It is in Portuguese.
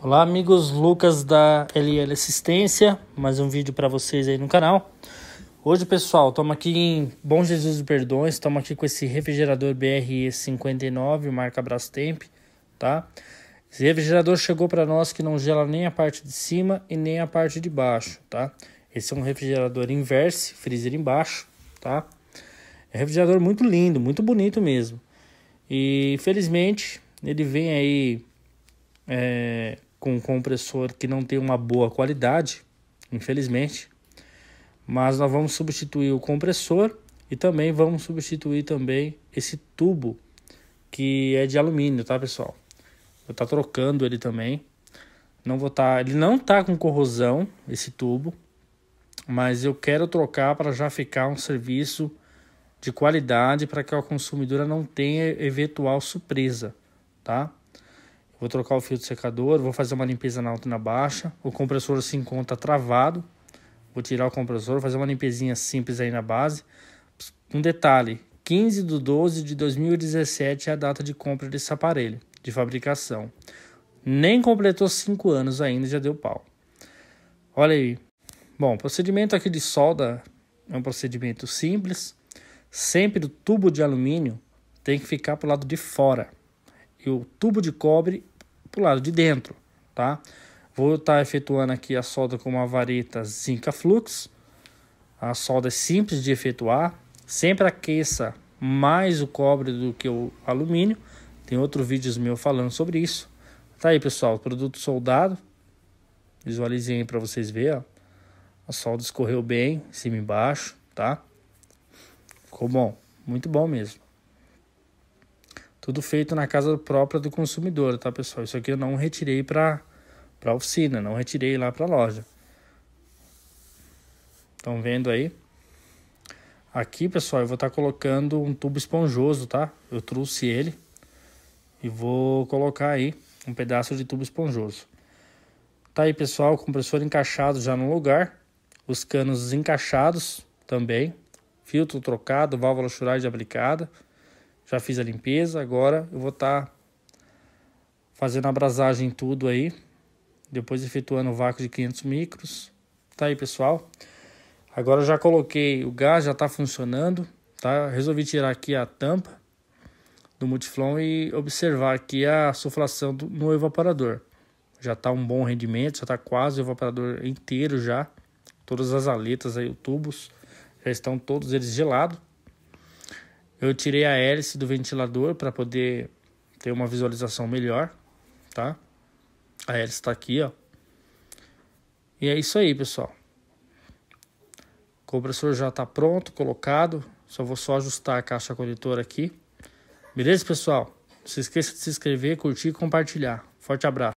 Olá amigos, Lucas da LL Assistência, mais um vídeo para vocês aí no canal. Hoje pessoal, estamos aqui em Bom Jesus de Perdões, estamos aqui com esse refrigerador BRE59, marca Brastemp, tá? Esse refrigerador chegou para nós que não gela nem a parte de cima e nem a parte de baixo, tá? Esse é um refrigerador inverse, freezer embaixo, tá? É um refrigerador muito lindo, muito bonito mesmo. E felizmente ele vem aí... É, com um compressor que não tem uma boa qualidade, infelizmente. Mas nós vamos substituir o compressor e também vamos substituir também esse tubo que é de alumínio, tá, pessoal? Eu estar tá trocando ele também. Não vou estar, tá, ele não tá com corrosão esse tubo, mas eu quero trocar para já ficar um serviço de qualidade para que a consumidora não tenha eventual surpresa, tá? Vou trocar o fio do secador, vou fazer uma limpeza na alta e na baixa. O compressor se assim encontra travado. Vou tirar o compressor, fazer uma limpezinha simples aí na base. Um detalhe, 15 de 12 de 2017 é a data de compra desse aparelho, de fabricação. Nem completou 5 anos ainda já deu pau. Olha aí. Bom, procedimento aqui de solda é um procedimento simples. Sempre o tubo de alumínio tem que ficar para o lado de fora e o tubo de cobre para o lado de dentro, tá? Vou estar tá efetuando aqui a solda com uma vareta Zinca Flux. A solda é simples de efetuar. Sempre aqueça mais o cobre do que o alumínio. Tem outros vídeos meu falando sobre isso. Tá aí, pessoal, produto soldado. Visualizei aí para vocês verem, A solda escorreu bem, cima e embaixo, tá? Ficou bom, muito bom mesmo. Tudo feito na casa própria do consumidor, tá, pessoal? Isso aqui eu não retirei para a oficina, não retirei lá para a loja. Estão vendo aí? Aqui, pessoal, eu vou estar tá colocando um tubo esponjoso, tá? Eu trouxe ele e vou colocar aí um pedaço de tubo esponjoso. Tá aí, pessoal, o compressor encaixado já no lugar, os canos encaixados também, filtro trocado, válvula de aplicada já fiz a limpeza, agora eu vou estar tá fazendo a abrasagem tudo aí, depois efetuando o vácuo de 500 micros. Tá aí, pessoal. Agora eu já coloquei o gás, já está funcionando, tá? Resolvi tirar aqui a tampa do Multiflon e observar aqui a suflação do, no evaporador. Já está um bom rendimento, já está quase o evaporador inteiro já. Todas as aletas aí, os tubos, já estão todos eles gelados. Eu tirei a hélice do ventilador para poder ter uma visualização melhor, tá? A hélice está aqui, ó. E é isso aí, pessoal. O compressor já está pronto, colocado. Só vou só ajustar a caixa coletora aqui. Beleza, pessoal? Não se esqueça de se inscrever, curtir e compartilhar. Forte abraço.